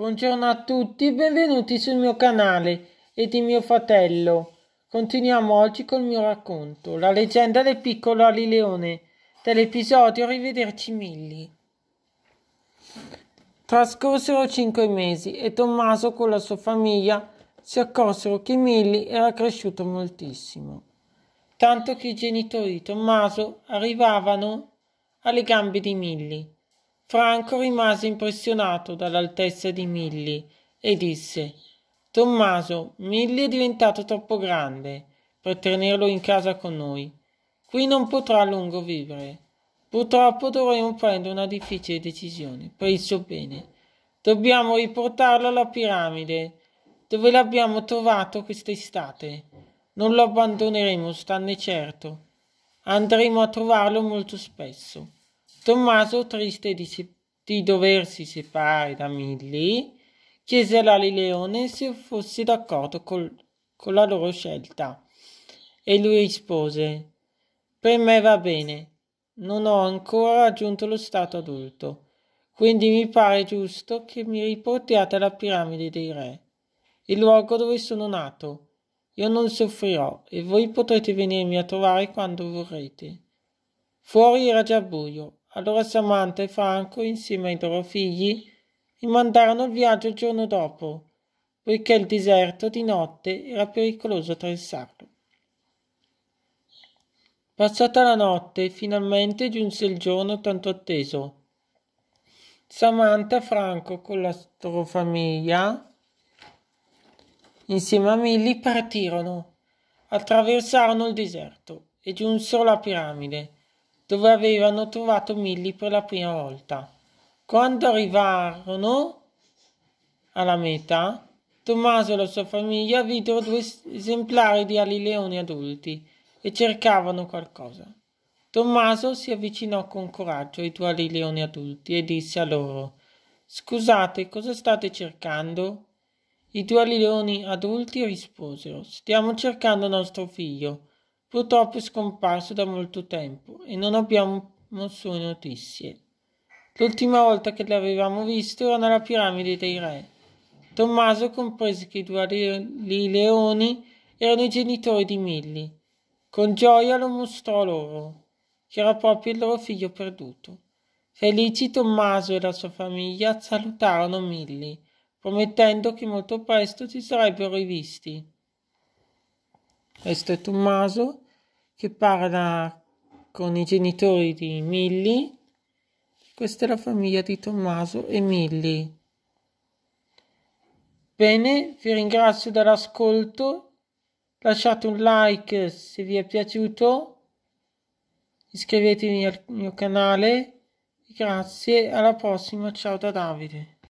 Buongiorno a tutti, benvenuti sul mio canale e di mio fratello. Continuiamo oggi col mio racconto, la leggenda del piccolo Alileone, dell'episodio Rivederci Milli. Trascorsero cinque mesi e Tommaso con la sua famiglia si accorsero che Milli era cresciuto moltissimo, tanto che i genitori di Tommaso arrivavano alle gambe di Millie. Franco rimase impressionato dall'altezza di Milly e disse Tommaso, Milly è diventato troppo grande per tenerlo in casa con noi. Qui non potrà a lungo vivere. Purtroppo dovremo prendere una difficile decisione per il suo bene. Dobbiamo riportarlo alla piramide dove l'abbiamo trovato quest'estate. Non lo abbandoneremo, stanne certo. Andremo a trovarlo molto spesso. Tommaso, triste di, se- di doversi separare da Milly, chiese alla Leone se fosse d'accordo col- con la loro scelta e lui rispose Per me va bene, non ho ancora raggiunto lo stato adulto, quindi mi pare giusto che mi riportiate alla piramide dei re, il luogo dove sono nato. Io non soffrirò e voi potrete venirmi a trovare quando vorrete. Fuori era già buio allora Samantha e Franco, insieme ai loro figli, rimandarono il viaggio il giorno dopo, poiché il deserto di notte era pericoloso attraversarlo. Passata la notte, finalmente giunse il giorno tanto atteso. Samantha e Franco con la loro famiglia, insieme a Milly, partirono. Attraversarono il deserto e giunsero la piramide dove avevano trovato Milly per la prima volta. Quando arrivarono alla meta, Tommaso e la sua famiglia videro due esemplari di alileoni adulti e cercavano qualcosa. Tommaso si avvicinò con coraggio ai due alileoni adulti e disse a loro Scusate, cosa state cercando? I due alileoni adulti risposero Stiamo cercando nostro figlio Purtroppo è scomparso da molto tempo e non abbiamo sue notizie. L'ultima volta che l'avevamo visto era nella piramide dei re. Tommaso comprese che i due leoni erano i genitori di Milli. Con gioia lo mostrò loro, che era proprio il loro figlio perduto. Felici Tommaso e la sua famiglia salutarono Milli, promettendo che molto presto si sarebbero rivisti. Questo è Tommaso che parla con i genitori di Milly. Questa è la famiglia di Tommaso e Milly. Bene, vi ringrazio dell'ascolto. Lasciate un like se vi è piaciuto. Iscrivetevi al mio canale. Grazie, alla prossima. Ciao da Davide.